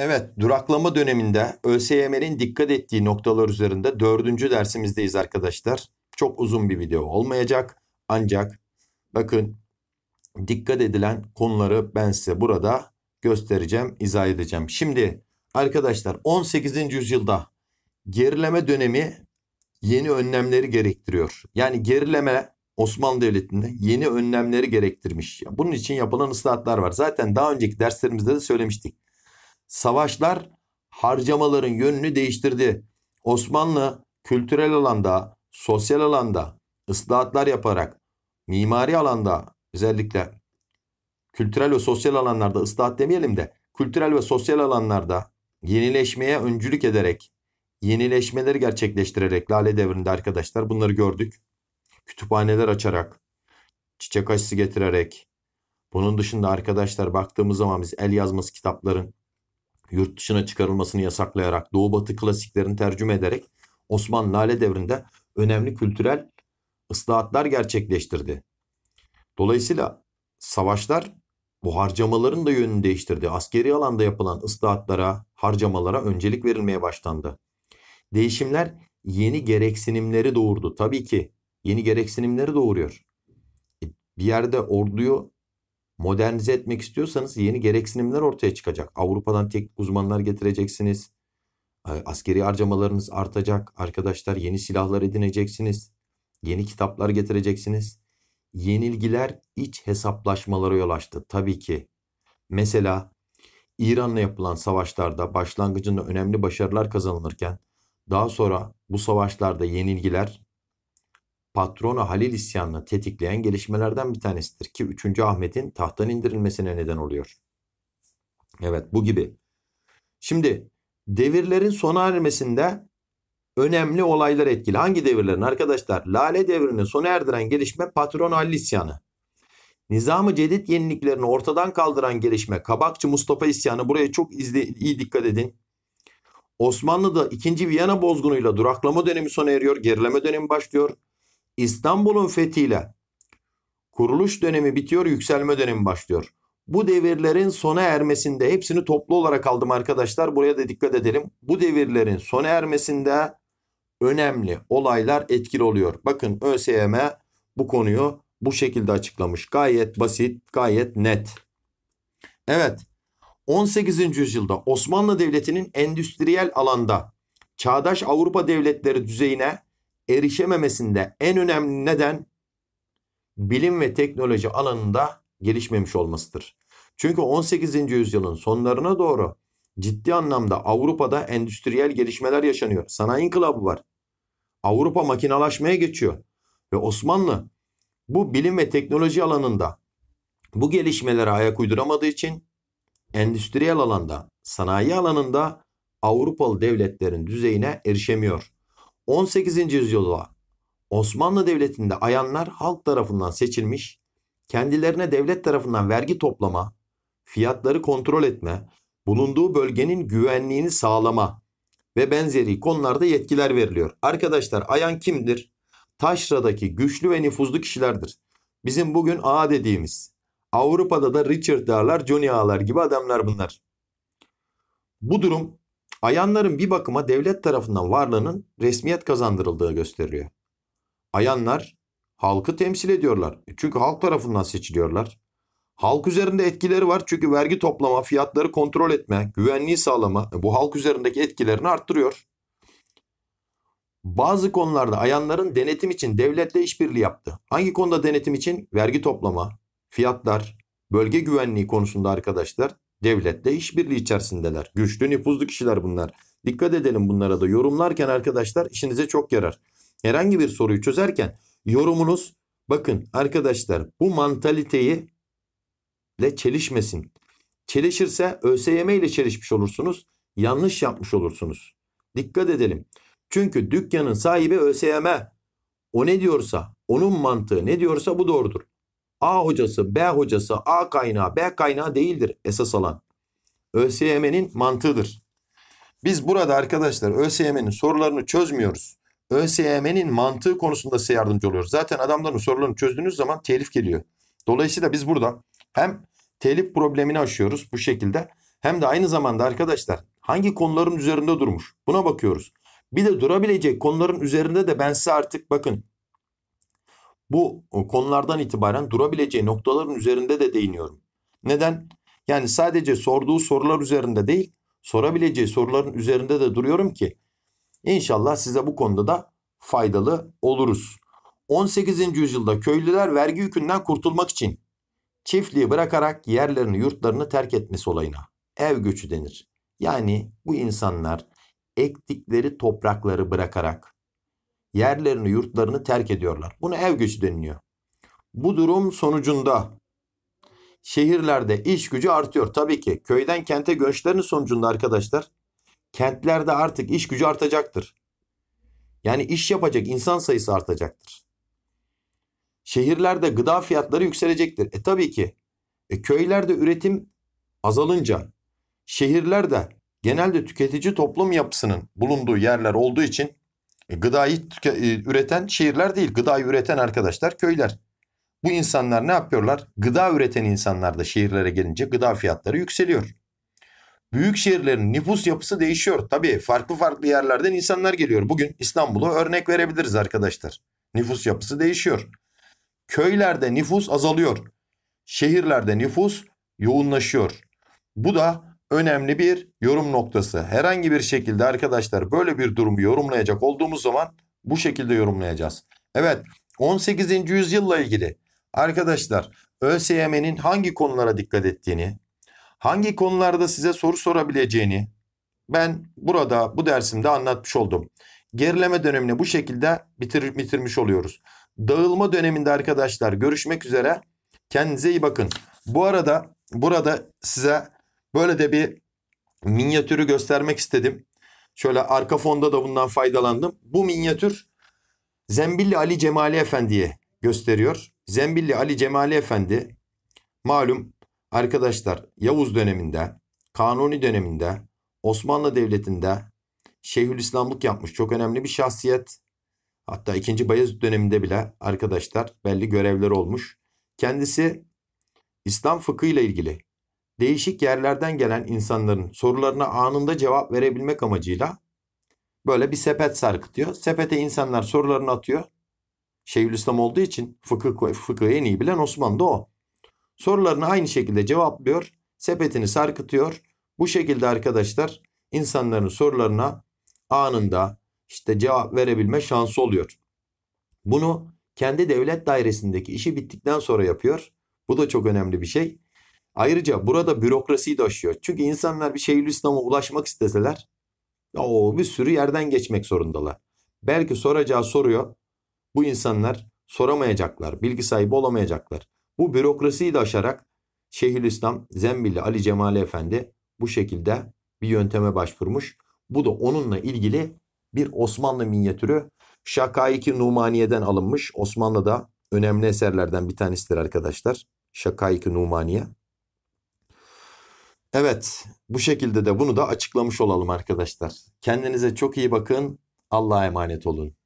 Evet, duraklama döneminde ÖSYM'nin dikkat ettiği noktalar üzerinde dördüncü dersimizdeyiz arkadaşlar. Çok uzun bir video olmayacak ancak bakın dikkat edilen konuları ben size burada göstereceğim, izah edeceğim. Şimdi arkadaşlar 18. yüzyılda gerileme dönemi yeni önlemleri gerektiriyor. Yani gerileme Osmanlı Devleti'nde yeni önlemleri gerektirmiş. Bunun için yapılan ıslahatlar var. Zaten daha önceki derslerimizde de söylemiştik Savaşlar harcamaların yönünü değiştirdi. Osmanlı kültürel alanda, sosyal alanda ıslahatlar yaparak mimari alanda özellikle kültürel ve sosyal alanlarda ıslahat demeyelim de kültürel ve sosyal alanlarda yenileşmeye öncülük ederek yenileşmeleri gerçekleştirerek Lale Devri'nde arkadaşlar bunları gördük. Kütüphaneler açarak, çiçek aşısı getirerek, bunun dışında arkadaşlar baktığımız zaman biz el yazması kitapların yurt dışına çıkarılmasını yasaklayarak, Doğu Batı klasiklerini tercüme ederek Osmanlı Lale devrinde önemli kültürel ıslahatlar gerçekleştirdi. Dolayısıyla savaşlar bu harcamaların da yönünü değiştirdi. Askeri alanda yapılan ıslahatlara, harcamalara öncelik verilmeye başlandı. Değişimler yeni gereksinimleri doğurdu. Tabii ki yeni gereksinimleri doğuruyor. E, bir yerde orduyu modernize etmek istiyorsanız yeni gereksinimler ortaya çıkacak. Avrupa'dan teknik uzmanlar getireceksiniz. Ee, askeri harcamalarınız artacak. Arkadaşlar yeni silahlar edineceksiniz. Yeni kitaplar getireceksiniz. Yenilgiler iç hesaplaşmalara yol açtı tabii ki. Mesela İran'la yapılan savaşlarda başlangıcında önemli başarılar kazanılırken daha sonra bu savaşlarda yenilgiler patronu Halil isyanını tetikleyen gelişmelerden bir tanesidir ki 3. Ahmet'in tahttan indirilmesine neden oluyor. Evet bu gibi. Şimdi devirlerin sona ermesinde önemli olaylar etkili. Hangi devirlerin arkadaşlar? Lale devrini sona erdiren gelişme patron Halil isyanı. Nizam-ı Cedid yeniliklerini ortadan kaldıran gelişme Kabakçı Mustafa isyanı. Buraya çok izle, iyi dikkat edin. Osmanlı'da 2. Viyana bozgunuyla duraklama dönemi sona eriyor. Gerileme dönemi başlıyor. İstanbul'un fethiyle kuruluş dönemi bitiyor, yükselme dönemi başlıyor. Bu devirlerin sona ermesinde hepsini toplu olarak aldım arkadaşlar. Buraya da dikkat edelim. Bu devirlerin sona ermesinde önemli olaylar etkili oluyor. Bakın ÖSYM bu konuyu bu şekilde açıklamış. Gayet basit, gayet net. Evet. 18. yüzyılda Osmanlı Devleti'nin endüstriyel alanda çağdaş Avrupa devletleri düzeyine erişememesinde en önemli neden bilim ve teknoloji alanında gelişmemiş olmasıdır. Çünkü 18. yüzyılın sonlarına doğru ciddi anlamda Avrupa'da endüstriyel gelişmeler yaşanıyor. Sanayi inkılabı var. Avrupa makinalaşmaya geçiyor. Ve Osmanlı bu bilim ve teknoloji alanında bu gelişmelere ayak uyduramadığı için endüstriyel alanda, sanayi alanında Avrupalı devletlerin düzeyine erişemiyor. 18. yüzyılda Osmanlı Devleti'nde ayanlar halk tarafından seçilmiş, kendilerine devlet tarafından vergi toplama, fiyatları kontrol etme, bulunduğu bölgenin güvenliğini sağlama ve benzeri konularda yetkiler veriliyor. Arkadaşlar ayan kimdir? Taşra'daki güçlü ve nüfuzlu kişilerdir. Bizim bugün A dediğimiz. Avrupa'da da Richard Dağlar, Johnny Ağlar gibi adamlar bunlar. Bu durum Ayanların bir bakıma devlet tarafından varlığının resmiyet kazandırıldığı gösteriliyor. Ayanlar halkı temsil ediyorlar. E, çünkü halk tarafından seçiliyorlar. Halk üzerinde etkileri var çünkü vergi toplama, fiyatları kontrol etme, güvenliği sağlama e, bu halk üzerindeki etkilerini arttırıyor. Bazı konularda ayanların denetim için devletle işbirliği yaptı. Hangi konuda denetim için? Vergi toplama, fiyatlar, bölge güvenliği konusunda arkadaşlar devletle işbirliği içerisindeler. Güçlü nüfuzlu kişiler bunlar. Dikkat edelim bunlara da yorumlarken arkadaşlar işinize çok yarar. Herhangi bir soruyu çözerken yorumunuz bakın arkadaşlar bu mantaliteyi ile çelişmesin. Çelişirse ÖSYM ile çelişmiş olursunuz. Yanlış yapmış olursunuz. Dikkat edelim. Çünkü dükkanın sahibi ÖSYM. O ne diyorsa, onun mantığı ne diyorsa bu doğrudur. A hocası, B hocası, A kaynağı, B kaynağı değildir esas alan. ÖSYM'nin mantığıdır. Biz burada arkadaşlar ÖSYM'nin sorularını çözmüyoruz. ÖSYM'nin mantığı konusunda size yardımcı oluyoruz. Zaten adamların sorularını çözdüğünüz zaman telif geliyor. Dolayısıyla biz burada hem telif problemini aşıyoruz bu şekilde hem de aynı zamanda arkadaşlar hangi konuların üzerinde durmuş buna bakıyoruz. Bir de durabilecek konuların üzerinde de ben size artık bakın bu e, konulardan itibaren durabileceği noktaların üzerinde de değiniyorum. Neden? Yani sadece sorduğu sorular üzerinde değil, sorabileceği soruların üzerinde de duruyorum ki inşallah size bu konuda da faydalı oluruz. 18. yüzyılda köylüler vergi yükünden kurtulmak için çiftliği bırakarak yerlerini yurtlarını terk etmesi olayına ev göçü denir. Yani bu insanlar ektikleri toprakları bırakarak yerlerini yurtlarını terk ediyorlar. Buna ev göçü deniliyor. Bu durum sonucunda şehirlerde iş gücü artıyor. Tabii ki köyden kente göçlerin sonucunda arkadaşlar kentlerde artık iş gücü artacaktır. Yani iş yapacak insan sayısı artacaktır. Şehirlerde gıda fiyatları yükselecektir. E tabii ki e, köylerde üretim azalınca şehirlerde genelde tüketici toplum yapısının bulunduğu yerler olduğu için e, gıdayı e, üreten şehirler değil. Gıdayı üreten arkadaşlar köyler. Bu insanlar ne yapıyorlar? Gıda üreten insanlar da şehirlere gelince gıda fiyatları yükseliyor. Büyük şehirlerin nüfus yapısı değişiyor. Tabii farklı farklı yerlerden insanlar geliyor. Bugün İstanbul'a örnek verebiliriz arkadaşlar. Nüfus yapısı değişiyor. Köylerde nüfus azalıyor. Şehirlerde nüfus yoğunlaşıyor. Bu da önemli bir yorum noktası. Herhangi bir şekilde arkadaşlar böyle bir durumu yorumlayacak olduğumuz zaman bu şekilde yorumlayacağız. Evet 18. yüzyılla ilgili arkadaşlar ÖSYM'nin hangi konulara dikkat ettiğini, hangi konularda size soru sorabileceğini ben burada bu dersimde anlatmış oldum. Gerileme dönemini bu şekilde bitir, bitirmiş oluyoruz. Dağılma döneminde arkadaşlar görüşmek üzere. Kendinize iyi bakın. Bu arada burada size Böyle de bir minyatürü göstermek istedim. Şöyle arka fonda da bundan faydalandım. Bu minyatür Zembilli Ali Cemali Efendi'ye gösteriyor. Zembilli Ali Cemali Efendi malum arkadaşlar Yavuz döneminde, Kanuni döneminde, Osmanlı Devleti'nde Şeyhülislamlık yapmış çok önemli bir şahsiyet. Hatta 2. Bayezid döneminde bile arkadaşlar belli görevleri olmuş. Kendisi İslam fıkhıyla ilgili değişik yerlerden gelen insanların sorularına anında cevap verebilmek amacıyla böyle bir sepet sarkıtıyor. Sepete insanlar sorularını atıyor. Şeyhülislam olduğu için fıkıh, fıkıh en iyi bilen Osman da o. Sorularını aynı şekilde cevaplıyor. Sepetini sarkıtıyor. Bu şekilde arkadaşlar insanların sorularına anında işte cevap verebilme şansı oluyor. Bunu kendi devlet dairesindeki işi bittikten sonra yapıyor. Bu da çok önemli bir şey. Ayrıca burada bürokrasiyi de aşıyor. Çünkü insanlar bir İslam'a ulaşmak isteseler o bir sürü yerden geçmek zorundalar. Belki soracağı soruyor. Bu insanlar soramayacaklar, bilgi sahibi olamayacaklar. Bu bürokrasiyi de aşarak Şeyhülislam Zembilli Ali Cemali Efendi bu şekilde bir yönteme başvurmuş. Bu da onunla ilgili bir Osmanlı minyatürü Şakaiki Numaniye'den alınmış. Osmanlı'da önemli eserlerden bir tanesidir arkadaşlar. Şakaiki Numaniye. Evet bu şekilde de bunu da açıklamış olalım arkadaşlar. Kendinize çok iyi bakın. Allah'a emanet olun.